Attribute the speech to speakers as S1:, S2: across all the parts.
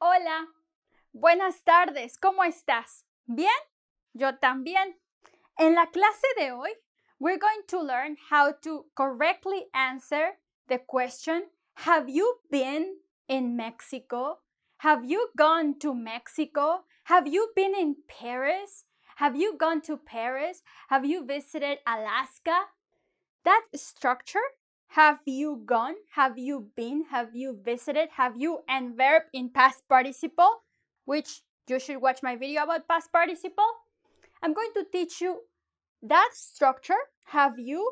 S1: Hola, buenas tardes, ¿cómo estás? ¿Bien? Yo también. En la clase de hoy, we're going to learn how to correctly answer the question Have you been in Mexico? Have you gone to Mexico? Have you been in Paris? Have you gone to Paris? Have you visited Alaska? That structure Have you gone? Have you been? Have you visited? Have you? And verb in past participle, which you should watch my video about past participle. I'm going to teach you that structure, have you,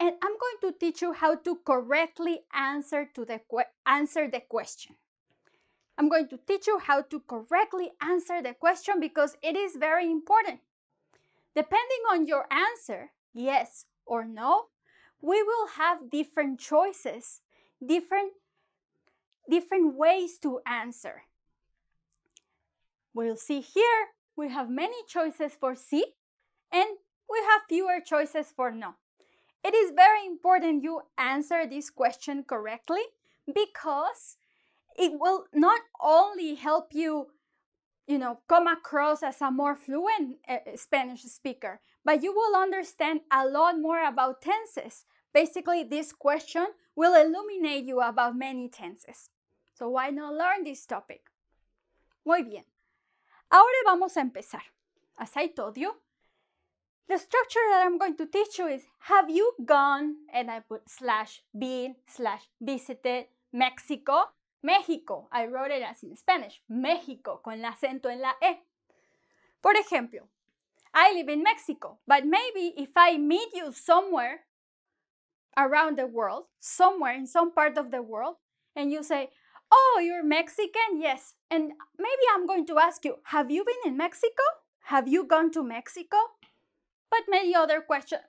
S1: and I'm going to teach you how to correctly answer to the answer the question. I'm going to teach you how to correctly answer the question because it is very important. Depending on your answer, yes or no, we will have different choices, different, different ways to answer. We'll see here, we have many choices for C and we have fewer choices for no. It is very important you answer this question correctly because it will not only help you you know come across as a more fluent uh, spanish speaker but you will understand a lot more about tenses. Basically, this question will illuminate you about many tenses. So why not learn this topic? Muy bien. Ahora vamos a empezar. As I told you, the structure that I'm going to teach you is have you gone, and I put slash been, slash visited Mexico, México. I wrote it as in Spanish, México, con el acento en la E. Por ejemplo, I live in Mexico, but maybe if I meet you somewhere around the world, somewhere in some part of the world, and you say, Oh, you're Mexican? Yes. And maybe I'm going to ask you, Have you been in Mexico? Have you gone to Mexico? But many other questions,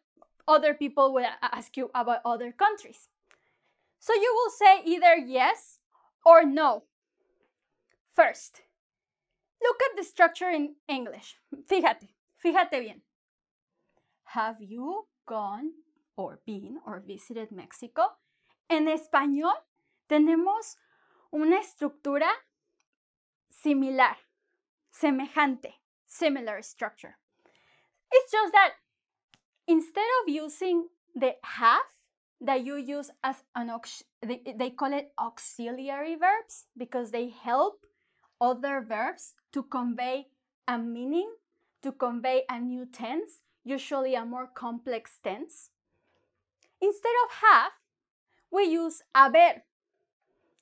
S1: other people will ask you about other countries. So you will say either yes or no. First, look at the structure in English. Fíjate. Fíjate bien. Have you gone or been or visited Mexico? En español tenemos una estructura similar, semejante, similar structure. It's just that instead of using the have that you use as an they, they call it auxiliary verbs because they help other verbs to convey a meaning to convey a new tense, usually a more complex tense. Instead of have, we use haber.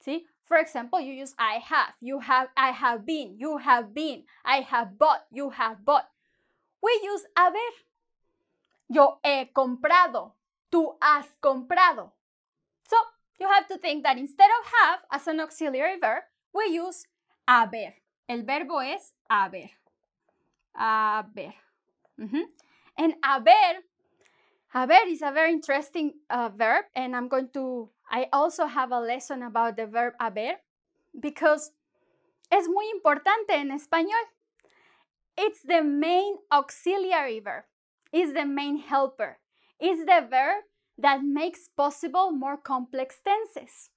S1: See? For example, you use I have, you have, I have been, you have been, I have bought, you have bought. We use haber. Yo he comprado, tú has comprado. So, you have to think that instead of have as an auxiliary verb, we use haber. El verbo es haber a ver. Mm -hmm. And a ver, a ver is a very interesting uh, verb, and I'm going to. I also have a lesson about the verb haber because es muy importante en español. It's the main auxiliary verb. It's the main helper. It's the verb that makes possible more complex tenses.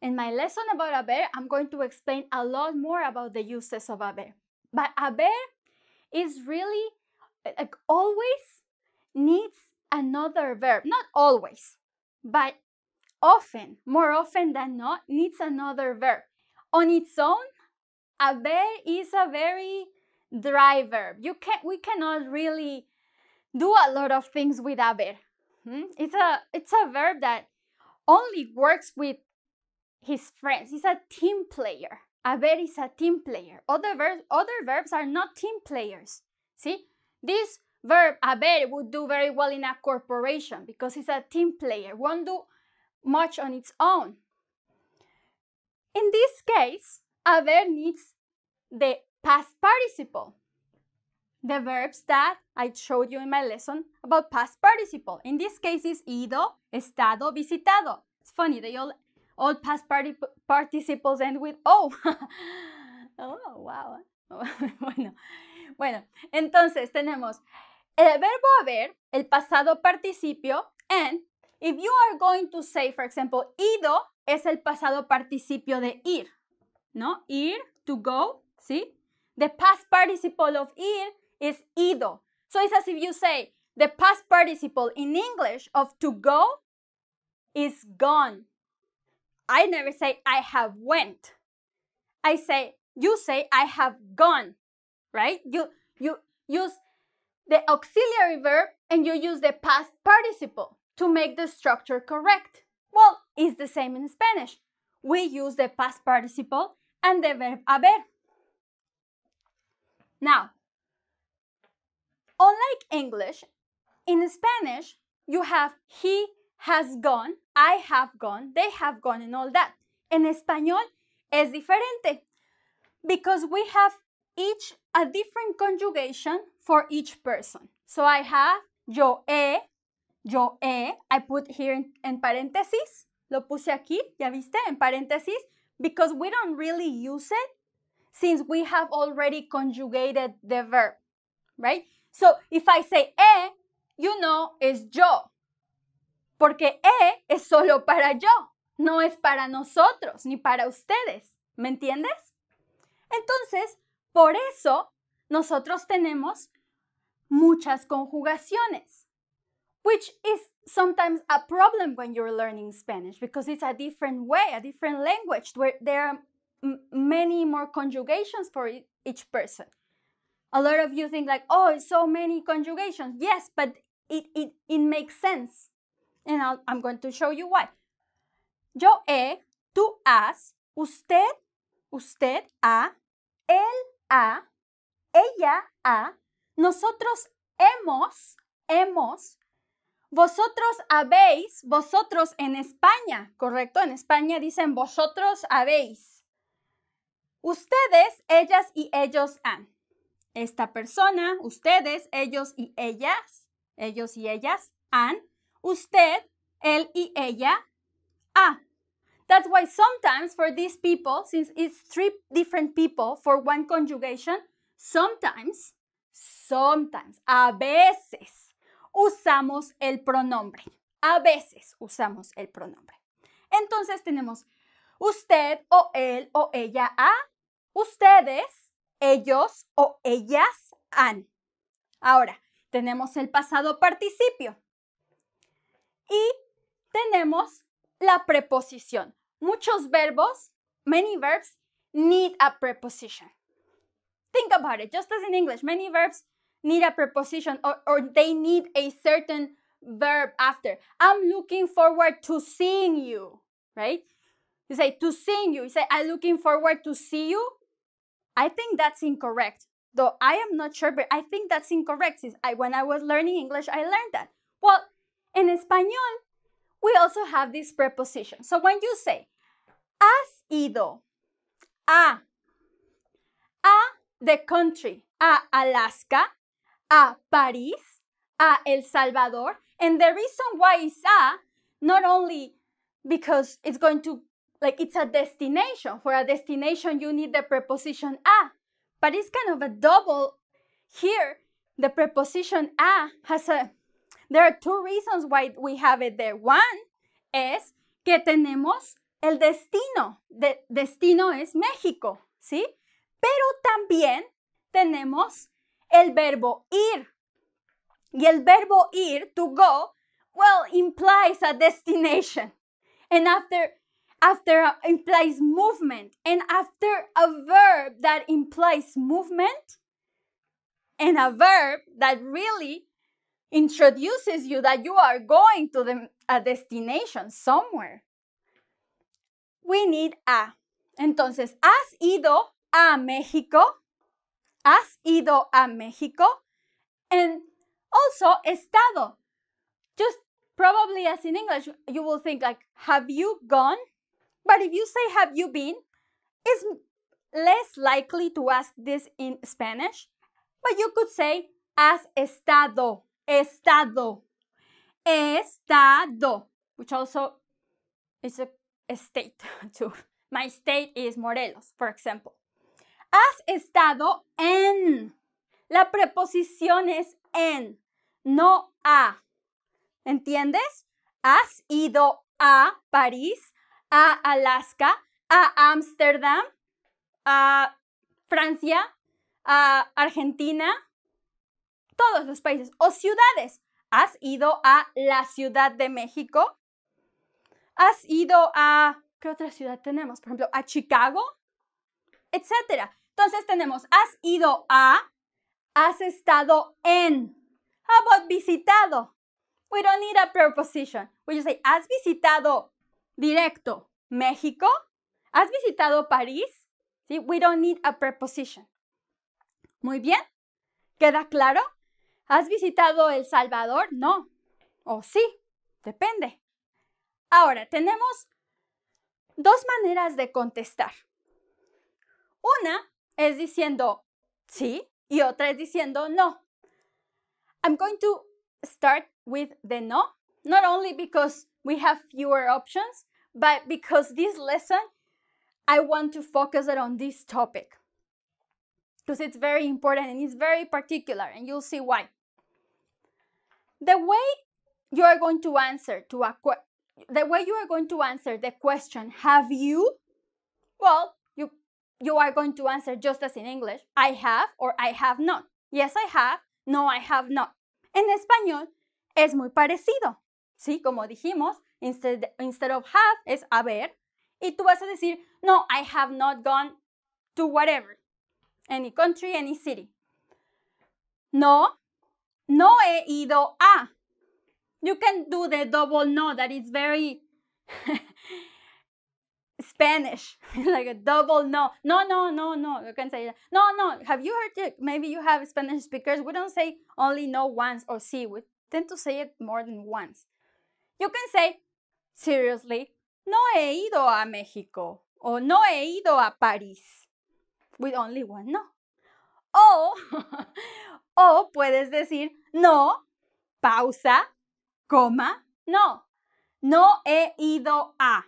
S1: In my lesson about haber, I'm going to explain a lot more about the uses of haber. But haber is really eh, like always needs another verb. Not always, but often, more often than not, needs another verb. On its own, haber is a very dry verb. You can we cannot really do a lot of things with haber. Hmm? It's a it's a verb that only works with his friends. He's a team player haber is a team player. Other, ver other verbs are not team players. See, this verb haber would do very well in a corporation because it's a team player, won't do much on its own. In this case, haber needs the past participle. The verbs that I showed you in my lesson about past participle. In this case, is ido, estado, visitado. It's funny, they all all past participles end with oh. oh, wow. ¿eh? bueno, bueno, entonces tenemos el verbo haber, el pasado participio, and if you are going to say, for example, ido es el pasado participio de ir, ¿no? Ir, to go, ¿sí? The past participle of ir is ido. So it's as if you say, the past participle in English of to go is gone. I never say I have went. I say you say I have gone, right? You you use the auxiliary verb and you use the past participle to make the structure correct. Well, it's the same in Spanish. We use the past participle and the verb haber. Now, unlike English, in Spanish you have he, has gone, I have gone, they have gone, and all that. En español es diferente because we have each a different conjugation for each person. So I have yo he, yo he, I put here in, in lo puse aquí, ya viste, en paréntesis, because we don't really use it since we have already conjugated the verb, right? So if I say e, you know it's yo. porque E es solo para yo, no es para nosotros ni para ustedes. ¿Me entiendes? Entonces, por eso nosotros tenemos muchas conjugaciones, which is sometimes a problem when you're learning Spanish because it's a different way, a different language where there are many more conjugations for e-, each person. A lot of you think like, oh, so many conjugations. Yes, but it, it makes sense and I'm going to show you why. Yo he, eh, tú has, usted, usted a, él ha, ella a, nosotros hemos, hemos, vosotros habéis, vosotros en España, ¿correcto? En España dicen vosotros habéis. Ustedes, ellas y ellos han. Esta persona, ustedes, ellos y ellas, ellos y ellas han usted, él y ella, a. That's why sometimes for these people, since it's three different people for one conjugation, sometimes, sometimes, a veces usamos el pronombre. A veces usamos el pronombre. Entonces tenemos usted o él o ella a, ustedes, ellos o ellas han. Ahora, tenemos el pasado participio. Y tenemos la preposición. Muchos verbos, many verbs, need a preposition. Think about it, just as in English, many verbs need a preposition or, or they need a certain verb after. I'm looking forward to seeing you, right? You say to seeing you. You say I'm looking forward to see you. I think that's incorrect. Though I am not sure, but I think that's incorrect since I when I was learning English, I learned that. Well, en español, we also have this preposition. So when you say, has ido a, a the country, a Alaska, a Paris, a El Salvador, and the reason why is a, not only because it's going to, like it's a destination. For a destination, you need the preposition a, but it's kind of a double here. The preposition a has a there are two reasons why we have it there. One is que tenemos el destino. De, destino es México, ¿sí? Pero también tenemos el verbo ir. Y el verbo ir, to go, well, implies a destination. And after after implies movement and after a verb that implies movement and a verb that really introduces you that you are going to the, a destination somewhere. We need a. Entonces, ¿has ido a México? ¿Has ido a México? And also, estado. Just probably as in English, you will think like, have you gone? But if you say, have you been? It's less likely to ask this in Spanish, but you could say, has estado. Estado. Estado. Which also is a, state too. My state is Morelos, for example. Has estado en. La preposición es en, no a. ¿Entiendes? Has ido a París, a Alaska, a Ámsterdam, a Francia, a Argentina, todos los países o ciudades. ¿Has ido a la Ciudad de México? ¿Has ido a... ¿Qué otra ciudad tenemos? Por ejemplo, a Chicago, etcétera. Entonces tenemos, has ido a, has estado en. ¿Has visitado? We don't need a preposition. We just say, has visitado directo México. ¿Has visitado París? ¿Sí? We don't need a preposition. Muy bien. ¿Queda claro? ¿Has visitado El Salvador? No. O sí, depende. Ahora, tenemos dos maneras de contestar. Una es diciendo sí y otra es diciendo no. I'm going to start with the no, not only because we have fewer options, but because this lesson I want to focus it on this topic because it's very important and it's very particular and you'll see why. the way you are going to answer to a que- the way you are going to answer the question have you well you you are going to answer just as in english i have or i have not yes i have no i have not en español es muy parecido sí como dijimos instead, instead of have es haber y tú vas a decir no i have not gone to whatever any country any city no no he ido a. You can do the double no that is very Spanish, like a double no. No, no, no, no. You can say that. No, no. Have you heard it? Maybe you have Spanish speakers. We don't say only no once or see. We tend to say it more than once. You can say, seriously, no he ido a Mexico or no he ido a Paris with only one no. Or, O puedes decir no, pausa, coma, no. No he ido a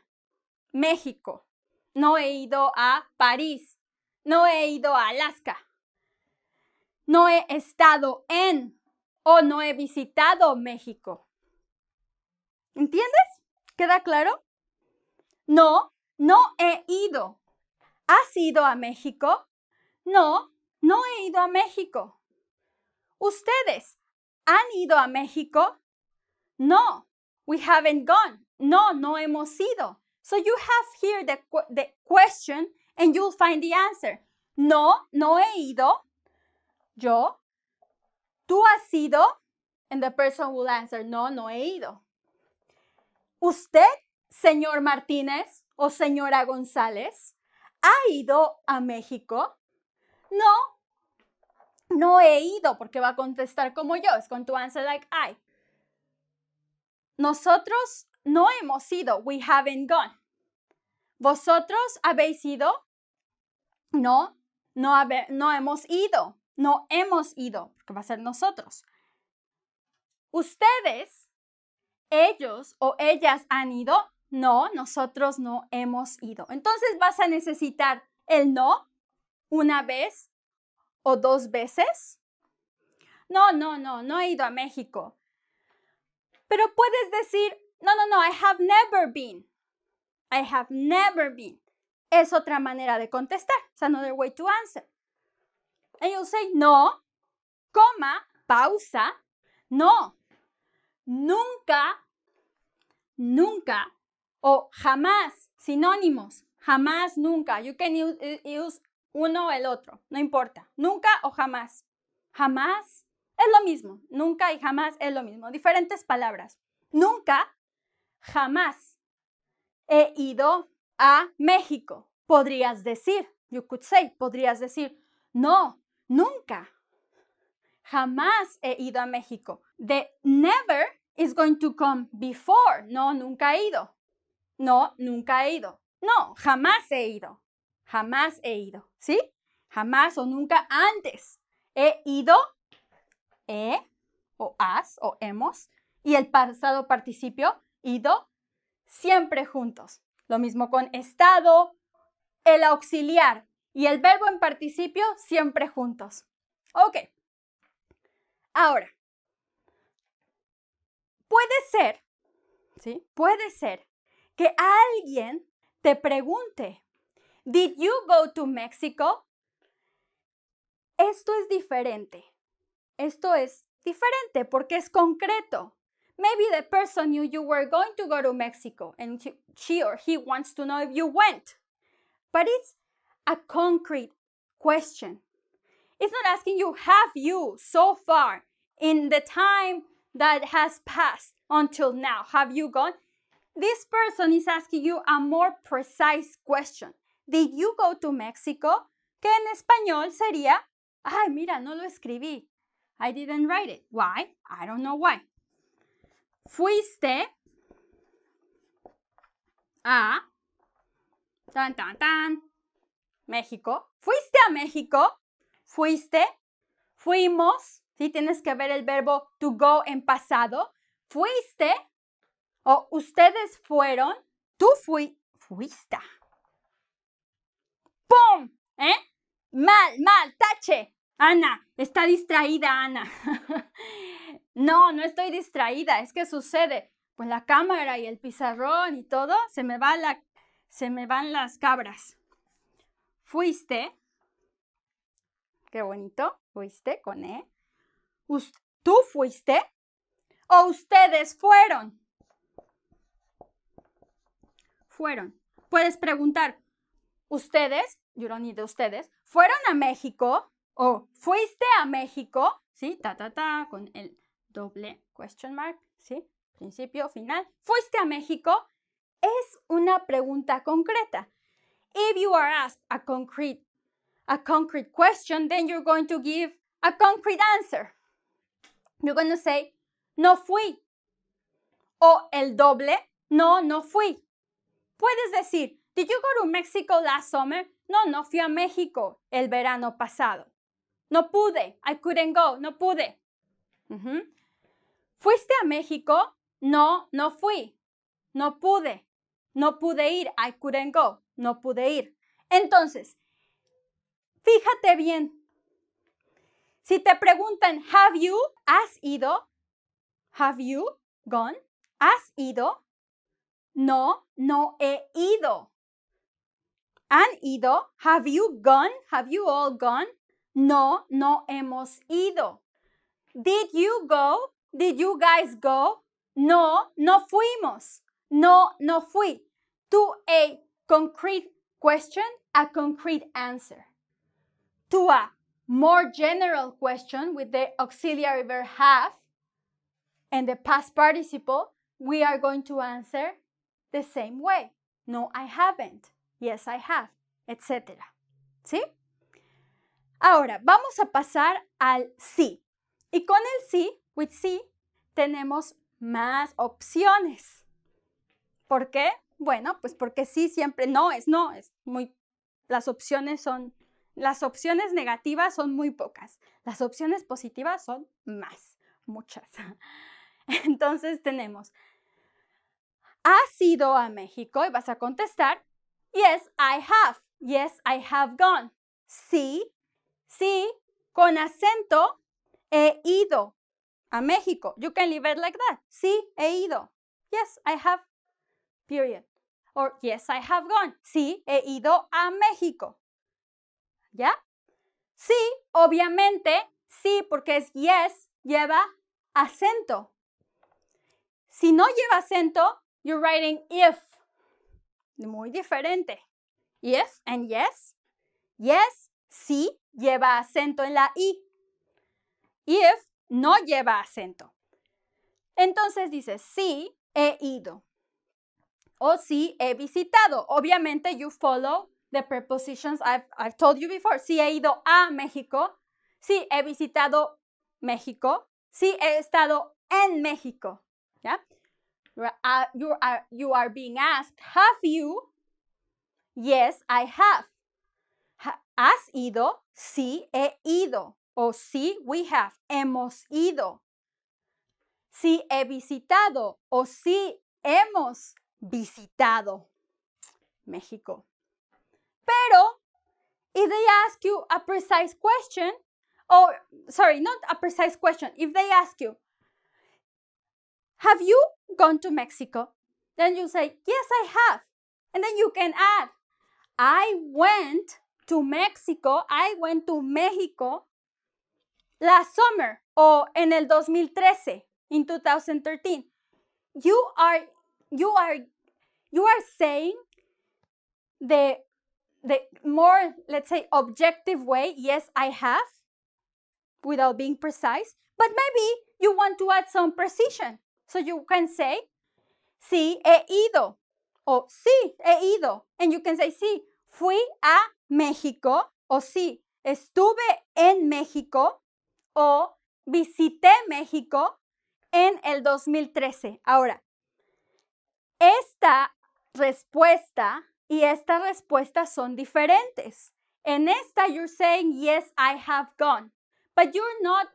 S1: México. No he ido a París. No he ido a Alaska. No he estado en o no he visitado México. ¿Entiendes? ¿Queda claro? No, no he ido. ¿Has ido a México? No, no he ido a México. ¿Ustedes han ido a México? No, we haven't gone. No, no hemos ido. So you have here the, the question and you'll find the answer. No, no he ido. Yo. Tú has ido. And the person will answer, no, no he ido. ¿Usted, señor Martínez o señora González, ha ido a México? No, no he ido porque va a contestar como yo, es con tu answer like I. Nosotros no hemos ido, we haven't gone. Vosotros habéis ido, no, no, no hemos ido, no hemos ido, porque va a ser nosotros. Ustedes, ellos o ellas han ido, no, nosotros no hemos ido. Entonces vas a necesitar el no una vez o dos veces? No, no, no, no he ido a México. Pero puedes decir, no, no, no, I have never been. I have never been. Es otra manera de contestar. It's another way to answer. And you'll say, no, coma, pausa, no. Nunca, nunca o jamás, sinónimos. Jamás, nunca. You can use uno o el otro, no importa, nunca o jamás. Jamás es lo mismo, nunca y jamás es lo mismo, diferentes palabras. Nunca, jamás he ido a México, podrías decir, you could say, podrías decir, no, nunca, jamás he ido a México. The never is going to come before. No, nunca he ido. No, nunca he ido. No, jamás he ido. Jamás he ido, ¿sí? Jamás o nunca antes he ido, he, o has, o hemos, y el pasado participio, ido, siempre juntos. Lo mismo con estado, el auxiliar y el verbo en participio, siempre juntos. Ok. Ahora, puede ser, ¿sí? Puede ser que alguien te pregunte, Did you go to Mexico? Esto es diferente. Esto es diferente porque es concreto. Maybe the person knew you were going to go to Mexico and she or he wants to know if you went. But it's a concrete question. It's not asking you, have you so far in the time that has passed until now, have you gone? This person is asking you a more precise question. Did you go to Mexico? Que en español sería, ay, mira, no lo escribí. I didn't write it. Why? I don't know why. Fuiste a tan tan tan México. Fuiste a México. Fuiste. Fuimos. Si ¿Sí? tienes que ver el verbo to go en pasado. Fuiste o ustedes fueron. Tú fui, fuiste. ¡Pum! ¿Eh? Mal, mal, tache. Ana, está distraída Ana. no, no estoy distraída, es que sucede. Pues la cámara y el pizarrón y todo, se me, va la, se me van las cabras. Fuiste. Qué bonito. Fuiste con E. ¿Tú fuiste? ¿O ustedes fueron? Fueron. Puedes preguntar, ¿ustedes you don't need de ustedes, fueron a México o fuiste a México, ¿sí? Ta, ta, ta, con el doble question mark, ¿sí? Principio, final. ¿Fuiste a México? Es una pregunta concreta. If you are asked a concrete, a concrete question, then you're going to give a concrete answer. You're going to say, no fui. O el doble, no, no fui. Puedes decir, did you go to Mexico last summer? No, no fui a México el verano pasado. No pude. I couldn't go. No pude. ¿Fuiste a México? No, no fui. No pude. No pude ir. I couldn't go. No pude ir. Entonces, fíjate bien. Si te preguntan, have you, has ido, have you gone, has ido, no, no he ido. ¿Han ido? Have you gone? Have you all gone? No, no hemos ido. Did you go? Did you guys go? No, no fuimos. No, no fui. To a concrete question, a concrete answer. To a more general question with the auxiliary verb have and the past participle, we are going to answer the same way. No, I haven't. yes I have, etc. ¿Sí? Ahora, vamos a pasar al sí. Y con el sí, with sí, tenemos más opciones. ¿Por qué? Bueno, pues porque sí siempre no es no, es muy las opciones son las opciones negativas son muy pocas. Las opciones positivas son más, muchas. Entonces tenemos ¿Has ido a México? Y vas a contestar Yes, I have. Yes, I have gone. Sí, sí, con acento, he ido a México. You can leave it like that. Sí, he ido. Yes, I have. Period. Or yes, I have gone. Sí, he ido a México. ¿Ya? Sí, obviamente, sí, porque es yes, lleva acento. Si no lleva acento, you're writing if muy diferente. Yes and yes. Yes, sí, lleva acento en la I. If no lleva acento. Entonces dice, sí, he ido. O sí, he visitado. Obviamente, you follow the prepositions I've, I've told you before. Sí, he ido a México. Sí, he visitado México. Sí, he estado en México. ¿Ya? you are uh, you are being asked have you yes i have has ido sí he ido o sí we have hemos ido sí he visitado o sí hemos visitado México pero if they ask you a precise question or sorry not a precise question if they ask you have you gone to Mexico? Then you say, yes, I have. And then you can add, I went to Mexico, I went to Mexico last summer or en el 2013, in 2013. You are, you are, you are saying the, the more, let's say, objective way, yes, I have, without being precise, but maybe you want to add some precision. So you can say, sí, he ido. O sí, he ido. And you can say, sí, fui a México. O sí, estuve en México. O visité México en el 2013. Ahora, esta respuesta y esta respuesta son diferentes. En esta, you're saying, yes, I have gone. But you're not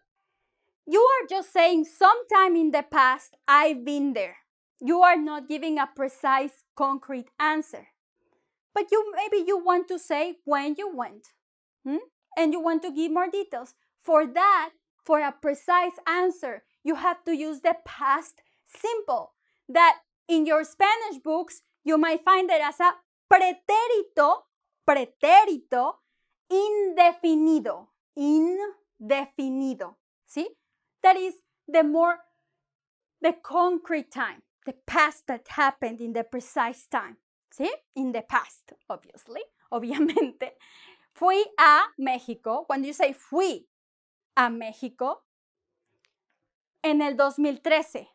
S1: You are just saying, sometime in the past, I've been there. You are not giving a precise, concrete answer. But you maybe you want to say when you went, hmm? and you want to give more details. For that, for a precise answer, you have to use the past simple that in your Spanish books, you might find it as a pretérito, pretérito indefinido, indefinido, ¿sí? That is the more the concrete time, the past that happened in the precise time. ¿Sí? In the past, obviously, obviamente. Fui a México. Cuando you say fui a México, en el 2013,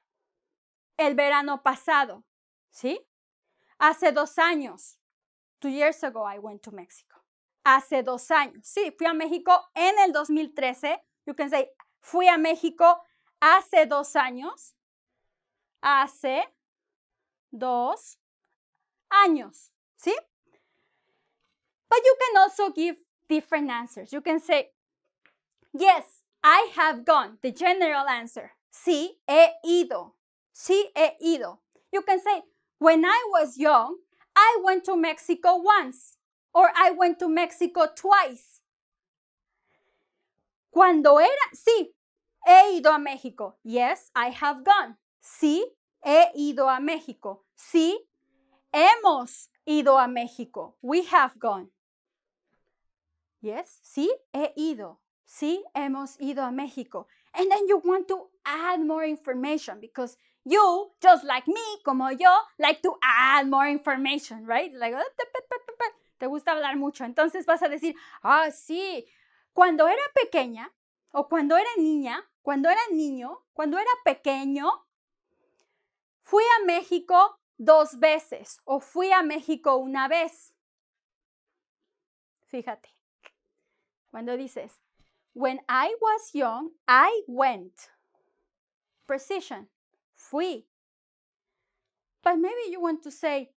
S1: el verano pasado, ¿sí? Hace dos años, two years ago I went to Mexico. Hace dos años, sí, fui a México en el 2013. You can say Fui a México hace dos años. Hace dos años. sí. But you can also give different answers. You can say, yes, I have gone. The general answer. Sí, he ido. Sí, he ido. You can say, when I was young, I went to Mexico once. Or I went to Mexico twice. Cuando era, sí, he ido a México. Yes, I have gone. Sí, he ido a México. Sí, hemos ido a México. We have gone. Yes, sí, he ido. Sí, hemos ido a México. And then you want to add more information because you, just like me, como yo, like to add more information, right? Like, oh, te gusta hablar mucho. Entonces vas a decir, ah, sí, cuando era pequeña o cuando era niña, cuando era niño, cuando era pequeño, fui a México dos veces o fui a México una vez. Fíjate, cuando dices, when I was young, I went. Precision, fui. But maybe you want to say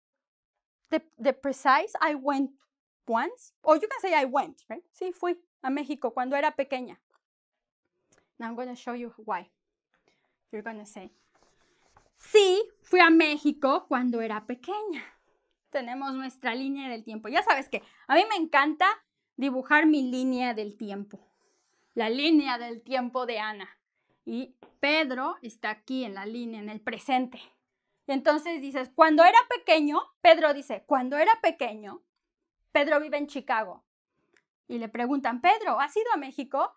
S1: the, precise, I went once, or you can say I went, right? Sí, fui a México cuando era pequeña. Now I'm going to show you why. You're going say, sí, fui a México cuando era pequeña. Tenemos nuestra línea del tiempo. Ya sabes que a mí me encanta dibujar mi línea del tiempo. La línea del tiempo de Ana. Y Pedro está aquí en la línea, en el presente. entonces dices, cuando era pequeño, Pedro dice, cuando era pequeño, Pedro vive en Chicago y le preguntan, Pedro, ¿has ido a México?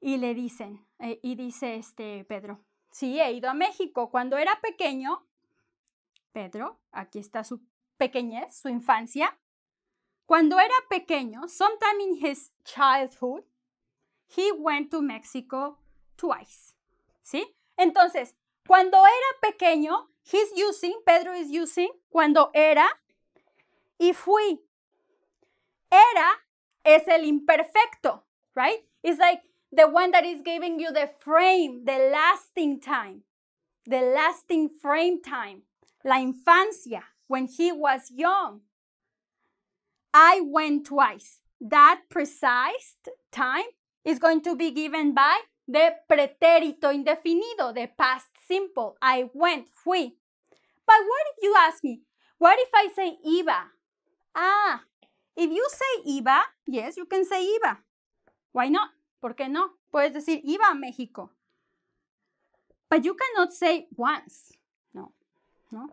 S1: Y le dicen, eh, y dice este Pedro, sí, he ido a México. Cuando era pequeño, Pedro, aquí está su pequeñez, su infancia. Cuando era pequeño, sometime in his childhood, he went to Mexico twice. ¿Sí? Entonces, cuando era pequeño, he's using, Pedro is using, cuando era y fui. Era es el imperfecto, right? It's like the one that is giving you the frame, the lasting time, the lasting frame time, la infancia, when he was young. I went twice. That precise time is going to be given by the pretérito indefinido, the past simple. I went, fui. But what if you ask me, what if I say iba? Ah, If you say iba, yes, you can say iba. Why not? ¿Por qué no? Puedes decir iba a México. But you cannot say once. No, no.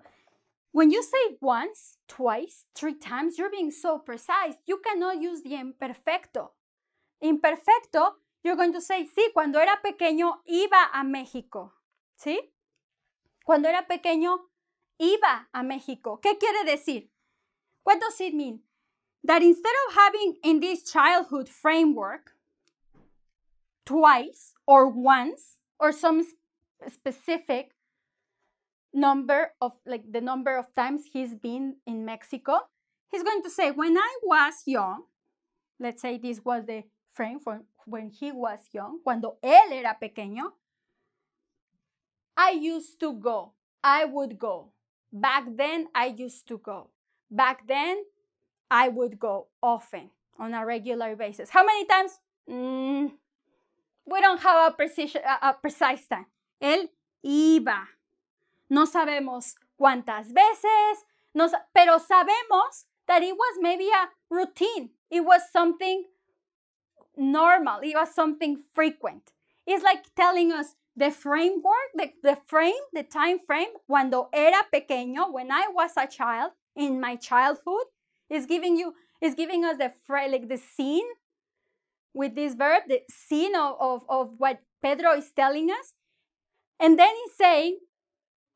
S1: When you say once, twice, three times, you're being so precise. You cannot use the imperfecto. Imperfecto, you're going to say, sí, cuando era pequeño iba a México. ¿Sí? Cuando era pequeño iba a México. ¿Qué quiere decir? What does it mean? that instead of having in this childhood framework twice or once or some sp- specific number of like the number of times he's been in Mexico, he's going to say, When I was young, let's say this was the frame for when he was young, cuando él era pequeño, I used to go, I would go. Back then, I used to go. Back then, I would go often on a regular basis. How many times? Mm, we don't have a, precision, a, a precise time. Él iba. No sabemos cuántas veces, no, pero sabemos that it was maybe a routine. It was something normal. It was something frequent. It's like telling us the framework, the, the frame, the time frame, cuando era pequeño, when I was a child, in my childhood, it's giving you, it's giving us the like the scene with this verb, the scene of, of, of what Pedro is telling us. And then he's saying,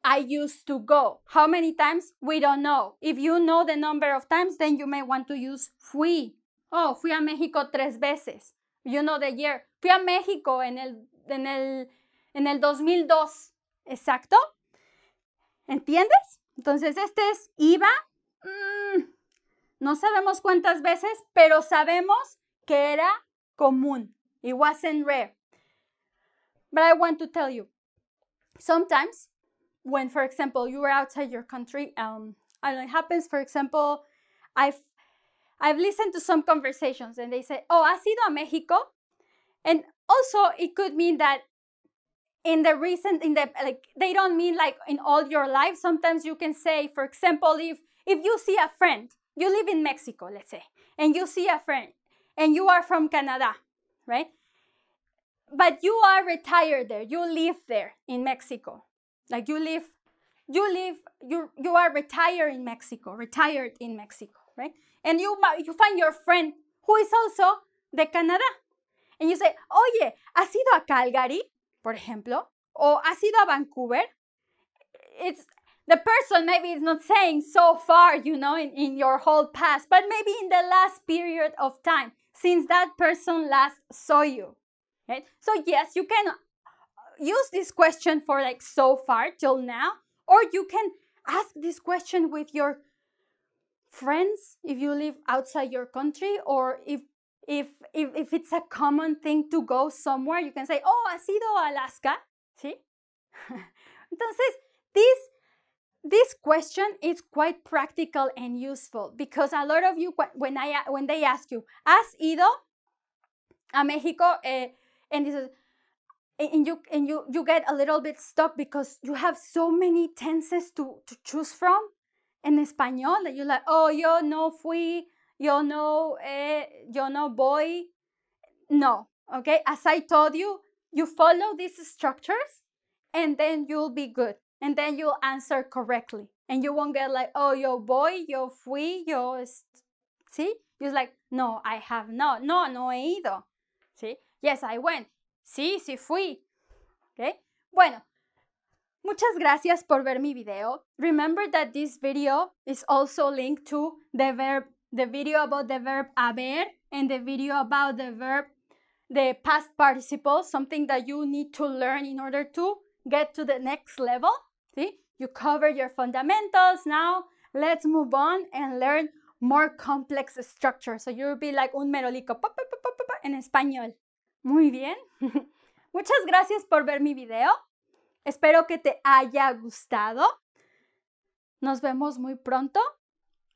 S1: I used to go. How many times? We don't know. If you know the number of times, then you may want to use fui. Oh, fui a México tres veces. You know the year. Fui a México en el, en el, en el 2002. Exacto. ¿Entiendes? Entonces, este es iba, no sabemos cuántas veces, pero sabemos que era común. It wasn't rare. But I want to tell you, sometimes when, for example, you are outside your country, um, and it happens, for example, I've I've listened to some conversations and they say, "Oh, has ido a Mexico?" And also, it could mean that in the recent, in the like, they don't mean like in all your life. Sometimes you can say, for example, if if you see a friend you live in Mexico, let's say, and you see a friend, and you are from Canada, right? But you are retired there. You live there in Mexico. Like you live, you live, you you are retired in Mexico, retired in Mexico, right? And you you find your friend who is also de Canadá. And you say, oye, ¿has ido a Calgary, por ejemplo? ¿O has ido a Vancouver? It's the person maybe is not saying so far, you know, in, in your whole past, but maybe in the last period of time since that person last saw you. Right? So, yes, you can uh, use this question for like so far till now, or you can ask this question with your friends if you live outside your country or if if, if, if it's a common thing to go somewhere, you can say, oh, has ido a Alaska, ¿sí? Entonces, this this question is quite practical and useful because a lot of you, when, I, when they ask you, ¿has ido a Mexico? Eh, and, is, and, you, and you, you get a little bit stuck because you have so many tenses to, to choose from in español that you're like, oh, yo no fui, yo no, eh, yo no voy. No, okay? As I told you, you follow these structures and then you'll be good and then you answer correctly. And you won't get like, oh, yo voy, yo fui, yo. See? You're like, no, I have not. No, no he ido. See? Yes, I went. Sí, sí fui. Okay? Bueno, Muchas gracias por ver mi video. Remember that this video is also linked to the verb, the video about the verb haber and the video about the verb, the past participle, something that you need to learn in order to get to the next level. See, you covered your fundamentals. Now let's move on and learn more complex structure. So you'll be like un merolico pa, pa, pa, en español. Muy bien. Muchas gracias por ver mi video. Espero que te haya gustado. Nos vemos muy pronto.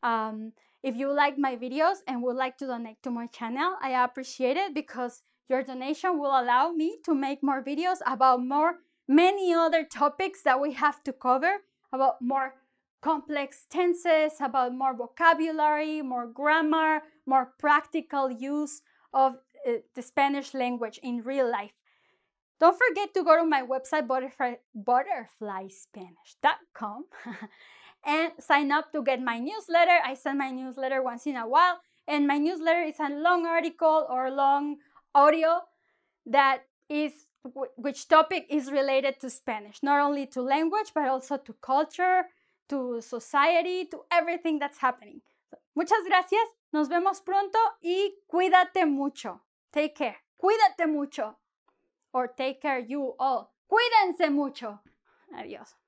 S1: Um, if you like my videos and would like to donate to my channel, I appreciate it because your donation will allow me to make more videos about more many other topics that we have to cover about more complex tenses, about more vocabulary, more grammar, more practical use of uh, the Spanish language in real life. Don't forget to go to my website, butterfly, butterflyspanish.com, and sign up to get my newsletter. I send my newsletter once in a while, and my newsletter is a long article or long audio that is which topic is related to Spanish, not only to language, but also to culture, to society, to everything that's happening. Muchas gracias, nos vemos pronto y cuídate mucho. Take care. Cuídate mucho. Or take care you all. Cuídense mucho. Adiós.